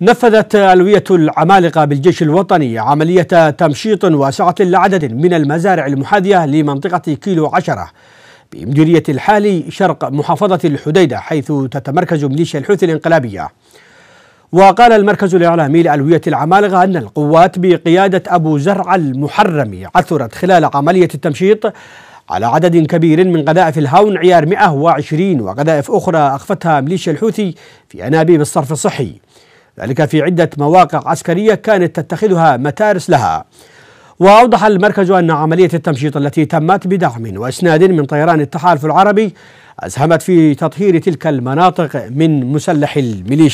نفذت ألوية العمالقة بالجيش الوطني عملية تمشيط واسعة لعدد من المزارع المحاذية لمنطقة كيلو عشرة بمديرية الحالي شرق محافظة الحديدة حيث تتمركز ميليشيا الحوثي الانقلابية وقال المركز الإعلامي لألوية العمالقة أن القوات بقيادة أبو زرع المحرمي عثرت خلال عملية التمشيط على عدد كبير من قذائف الهاون عيار 120 وقذائف أخرى أخفتها ميليشيا الحوثي في أنابيب الصرف الصحي ذلك في عدة مواقع عسكرية كانت تتخذها متارس لها وأوضح المركز أن عملية التمشيط التي تمت بدعم وإسناد من طيران التحالف العربي أسهمت في تطهير تلك المناطق من مسلح الميليشيا